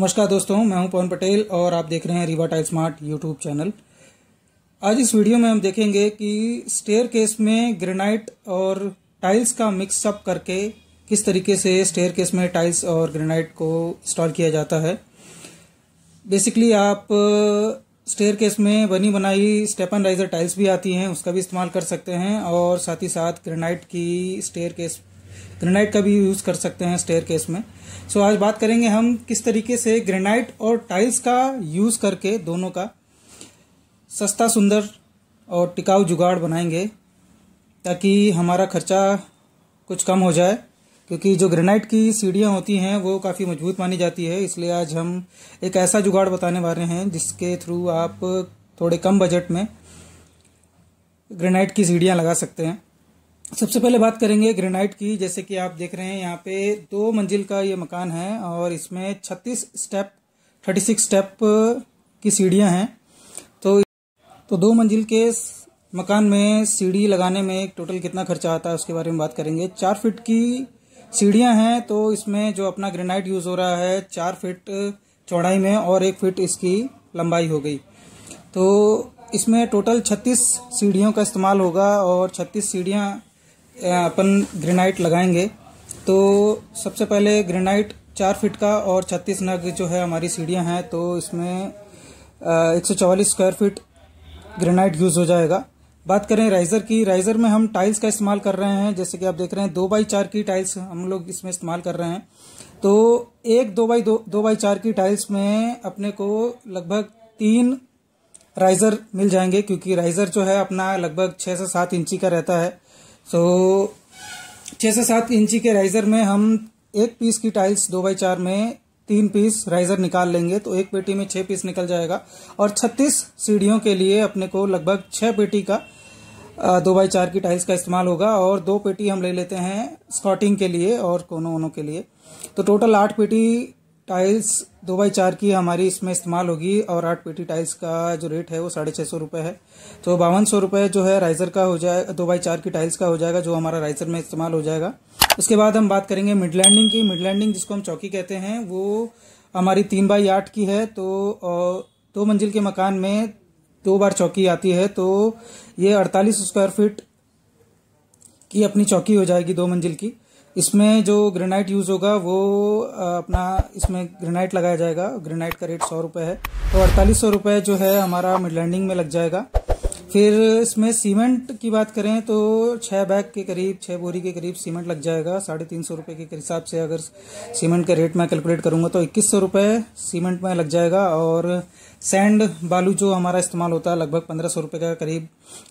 नमस्कार दोस्तों मैं हूं पवन पटेल और आप देख रहे हैं रिवा टाइल स्मार्ट यूट्यूब चैनल आज इस वीडियो में हम देखेंगे कि स्टेयर केस में ग्रेनाइट और टाइल्स का मिक्सअप करके किस तरीके से स्टेयर केस में टाइल्स और ग्रेनाइट को इंस्टॉल किया जाता है बेसिकली आप स्टेयर केस में बनी बनाई स्टेपन राइजर टाइल्स भी आती हैं उसका भी इस्तेमाल कर सकते हैं और साथ ही साथ ग्रेनाइट की स्टेयर केस ग्रेनाइट का भी यूज़ कर सकते हैं स्टेयर केस में सो so, आज बात करेंगे हम किस तरीके से ग्रेनाइट और टाइल्स का यूज़ करके दोनों का सस्ता सुंदर और टिकाऊ जुगाड़ बनाएंगे ताकि हमारा खर्चा कुछ कम हो जाए क्योंकि जो ग्रेनाइट की सीढ़ियाँ होती हैं वो काफ़ी मजबूत मानी जाती है इसलिए आज हम एक ऐसा जुगाड़ बताने वाले हैं जिसके थ्रू आप थोड़े कम बजट में ग्रेनाइट की सीढ़ियाँ लगा सकते हैं सबसे पहले बात करेंगे ग्रेनाइट की जैसे कि आप देख रहे हैं यहाँ पे दो मंजिल का ये मकान है और इसमें छत्तीस स्टेप थर्टी सिक्स स्टेप की सीढ़ियाँ हैं तो तो दो मंजिल के मकान में सीढ़ी लगाने में टोटल कितना खर्चा आता है उसके बारे में बात करेंगे चार फिट की सीढ़ियाँ हैं तो इसमें जो अपना ग्रेनाइट यूज़ हो रहा है चार फिट चौड़ाई में और एक फिट इसकी लंबाई हो गई तो इसमें टोटल 36 सीढ़ियों का इस्तेमाल होगा और 36 सीढ़ियाँ अपन ग्रेनाइट लगाएंगे तो सबसे पहले ग्रेनाइट चार फीट का और छत्तीस नग जो है हमारी सीढ़ियाँ हैं तो इसमें एक सौ चौवालीस स्क्वायर फीट ग्रेनाइट यूज़ हो जाएगा बात करें राइज़र की राइज़र में हम टाइल्स का इस्तेमाल कर रहे हैं जैसे कि आप देख रहे हैं दो बाई चार की टाइल्स हम लोग इसमें इस्तेमाल कर रहे हैं तो एक दो बाई दो दो बाई चार की टाइल्स में अपने को लगभग तीन राइज़र मिल जाएंगे क्योंकि राइज़र जो है अपना लगभग छः से सात इंची का रहता है तो छः से सात इंची के राइज़र में हम एक पीस की टाइल्स दो बाई चार में तीन पीस राइज़र निकाल लेंगे तो एक पेटी में छः पीस निकल जाएगा और छत्तीस सीढ़ियों के लिए अपने को लगभग छः पेटी का दो बाई चार की टाइल्स का इस्तेमाल होगा और दो पेटी हम ले लेते हैं स्कॉटिंग के लिए और कोनों वनों के लिए तो टोटल आठ पेटी टाइल्स दो बाई चार की हमारी इसमें इस्तेमाल होगी और आठ पेटी टाइल्स का जो रेट है वो साढ़े छः सौ रुपये है तो बावन सौ रुपये जो है राइजर का हो जाए दो बाई चार की टाइल्स का हो जाएगा जो हमारा राइजर में इस्तेमाल हो जाएगा उसके बाद हम बात करेंगे मिड लैंडिंग की मिड लैंडिंग जिसको हम चौकी कहते हैं वो हमारी तीन बाई आठ की है तो दो मंजिल के मकान में दो बार चौकी आती है तो ये अड़तालीस स्क्वायर फीट की अपनी चौकी हो जाएगी दो मंजिल की इसमें जो ग्रेनाइट यूज़ होगा वो अपना इसमें ग्रेनाइट लगाया जाएगा ग्रेनाइट का रेट सौ रुपये है तो अड़तालीस सौ रुपये जो है हमारा मिड लैंडिंग में लग जाएगा फिर इसमें सीमेंट की बात करें तो छः बैग के करीब छः बोरी के करीब सीमेंट लग जाएगा साढ़े तीन सौ रुपये के हिसाब से अगर सीमेंट का रेट मैं कैलकुलेट करूंगा तो इक्कीस सौ रुपये सीमेंट में लग जाएगा और सैंड बालू जो हमारा इस्तेमाल होता है लगभग पंद्रह सौ रुपये का करीब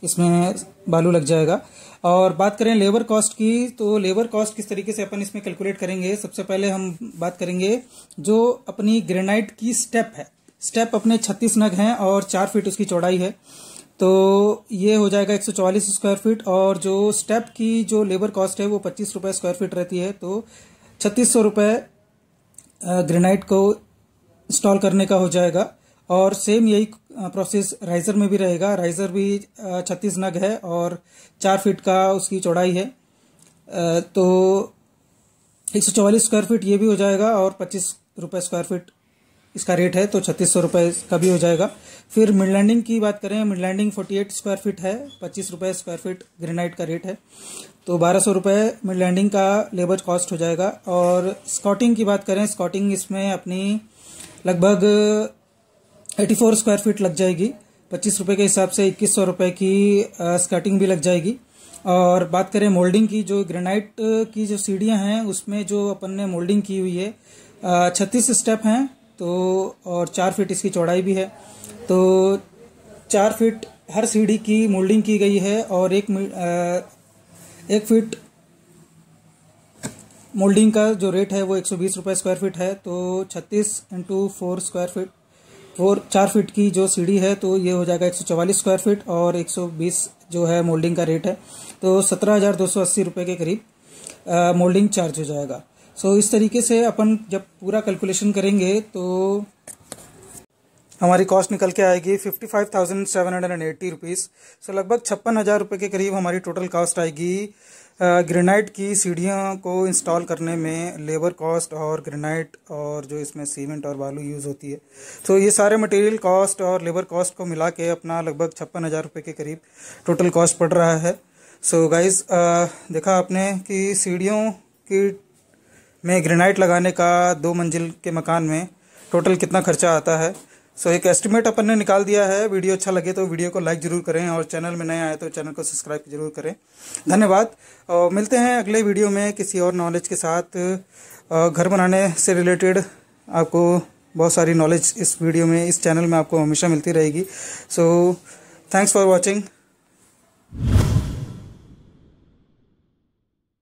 इसमें बालू लग जाएगा और बात करें लेबर कॉस्ट की तो लेबर कॉस्ट किस तरीके से अपन इसमें कैलकुलेट करेंगे सबसे पहले हम बात करेंगे जो अपनी ग्रेनाइट की स्टेप है स्टेप अपने छत्तीस नग हैं और चार फीट उसकी चौड़ाई है तो ये हो जाएगा 144 स्क्वायर फीट और जो स्टेप की जो लेबर कॉस्ट है वो पच्चीस रुपये स्क्वायर फीट रहती है तो छत्तीस सौ रुपये ग्रेनाइट को इंस्टॉल करने का हो जाएगा और सेम यही प्रोसेस राइजर में भी रहेगा राइजर भी छत्तीस नग है और चार फीट का उसकी चौड़ाई है तो एक सौ चौवालीस स्क्वायर फीट ये भी हो जाएगा और पच्चीस रुपये स्क्वायर फीट इसका रेट है तो छत्तीस सौ रुपये का भी हो जाएगा फिर मिड लैंडिंग की बात करें mid landing forty eight square feet है पच्चीस रुपये स्क्वायर फीट ग्रेनाइट का रेट है तो बारह सौ रुपये मिड लैंडिंग का लेबर कॉस्ट हो जाएगा और स्कॉटिंग की बात करें स्कॉटिंग इसमें अपनी लगभग एटी फोर स्क्वायर फीट लग जाएगी पच्चीस रुपये के हिसाब से इक्कीस सौ रुपये की स्कर्टिंग भी लग जाएगी और बात करें मोल्डिंग की जो ग्रेनाइट की जो सीढ़ियाँ हैं उसमें जो अपन ने मोल्डिंग की हुई है छत्तीस स्टेप हैं तो और चार फीट इसकी चौड़ाई भी है तो चार फीट हर सीढ़ी की मोल्डिंग की गई है और एक आ, एक फीट मोल्डिंग का जो रेट है वो एक सौ बीस रुपये स्क्वायर फीट है तो छत्तीस into four square feet four चार फीट की जो सीढ़ी है तो ये हो जाएगा एक सौ चवालीस स्क्वायर फीट और एक सौ बीस जो है मोल्डिंग का रेट है तो सत्रह हज़ार दो सौ अस्सी रुपये के करीब मोल्डिंग चार्ज हो जाएगा सो so, इस तरीके से अपन जब पूरा कैलकुलेशन करेंगे तो हमारी कॉस्ट निकल के आएगी fifty five thousand seven hundred and eighty rupees so लगभग छप्पन हज़ार रुपये के करीब हमारी टोटल कॉस्ट आएगी ग्रेनाइट की सीढ़ियों को इंस्टॉल करने में लेबर कॉस्ट और ग्रेनाइट और जो इसमें सीमेंट और बालू यूज़ होती है तो ये सारे मटेरियल कॉस्ट और लेबर कॉस्ट को मिला के अपना लगभग छप्पन हज़ार रुपये के करीब टोटल कॉस्ट पड़ रहा है सो so, गाइज़ देखा आपने कि सीढ़ियों की में ग्रेनाइट लगाने का दो मंजिल के मकान में टोटल कितना खर्चा आता है सो एक एस्टिमेट अपन ने निकाल दिया है वीडियो अच्छा लगे तो वीडियो को लाइक ज़रूर करें और चैनल में नए आए तो चैनल को सब्सक्राइब जरूर करें धन्यवाद और मिलते हैं अगले वीडियो में किसी और नॉलेज के साथ घर बनाने से रिलेटेड आपको बहुत सारी नॉलेज इस वीडियो में इस चैनल में आपको हमेशा मिलती रहेगी सो थैंक्स फॉर वॉचिंग